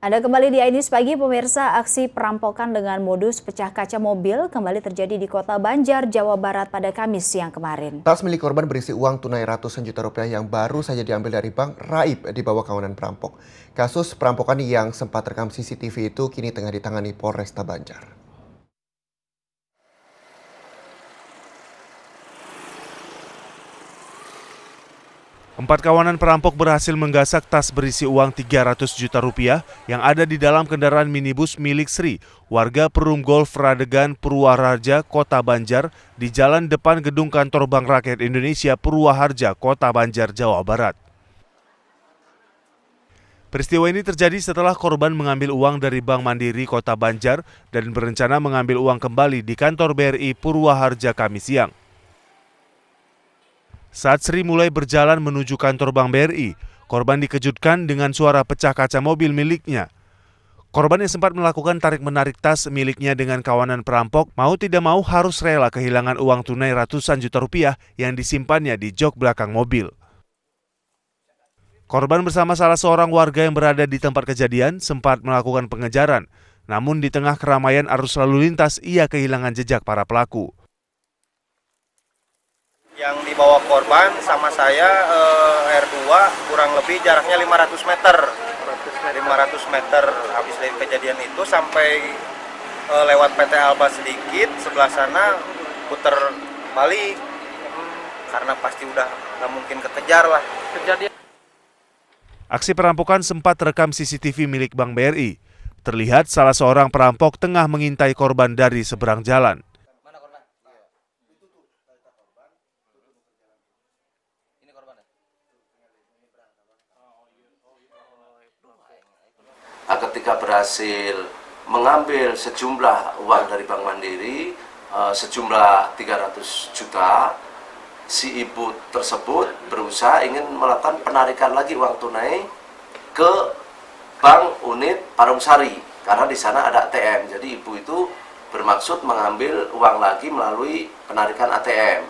Anda kembali di ini pagi pemirsa aksi perampokan dengan modus pecah kaca mobil kembali terjadi di kota Banjar, Jawa Barat pada Kamis siang kemarin. Tas milik korban berisi uang tunai ratusan juta rupiah yang baru saja diambil dari bank raib di bawah kawanan perampok. Kasus perampokan yang sempat rekam CCTV itu kini tengah ditangani Polresta Banjar. Empat kawanan perampok berhasil menggasak tas berisi uang 300 juta rupiah yang ada di dalam kendaraan minibus milik Sri, warga Perum Golf Radegan Purwaharja, Kota Banjar, di jalan depan gedung kantor Bank Rakyat Indonesia Purwaharja, Kota Banjar, Jawa Barat. Peristiwa ini terjadi setelah korban mengambil uang dari Bank Mandiri Kota Banjar dan berencana mengambil uang kembali di kantor BRI Purwaharja Kamis siang. Saat Sri mulai berjalan menuju kantor Bank BRI, korban dikejutkan dengan suara pecah kaca mobil miliknya. Korban yang sempat melakukan tarik-menarik tas miliknya dengan kawanan perampok, mau tidak mau harus rela kehilangan uang tunai ratusan juta rupiah yang disimpannya di jok belakang mobil. Korban bersama salah seorang warga yang berada di tempat kejadian sempat melakukan pengejaran, namun di tengah keramaian arus lalu lintas ia kehilangan jejak para pelaku yang dibawa korban sama saya eh, R2 kurang lebih jaraknya 500 meter 500 meter habis dari kejadian itu sampai eh, lewat PT Alba sedikit sebelah sana puter balik karena pasti udah nggak mungkin kekejar lah kejadian Aksi perampokan sempat rekam CCTV milik Bank BRI. Terlihat salah seorang perampok tengah mengintai korban dari seberang jalan. Ya? Nah, ketika berhasil mengambil sejumlah uang dari Bank Mandiri eh, sejumlah 300 juta si ibu tersebut berusaha ingin melakukan penarikan lagi uang tunai ke bank unit Parung Sari karena di sana ada ATM jadi ibu itu bermaksud mengambil uang lagi melalui penarikan ATM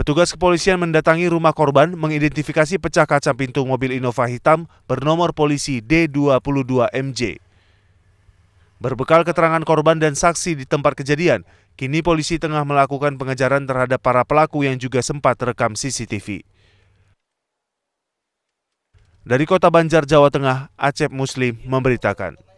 Petugas kepolisian mendatangi rumah korban mengidentifikasi pecah kaca pintu mobil Innova hitam bernomor polisi D22MJ. Berbekal keterangan korban dan saksi di tempat kejadian, kini polisi tengah melakukan pengejaran terhadap para pelaku yang juga sempat rekam CCTV. Dari kota Banjar, Jawa Tengah, Acep Muslim memberitakan.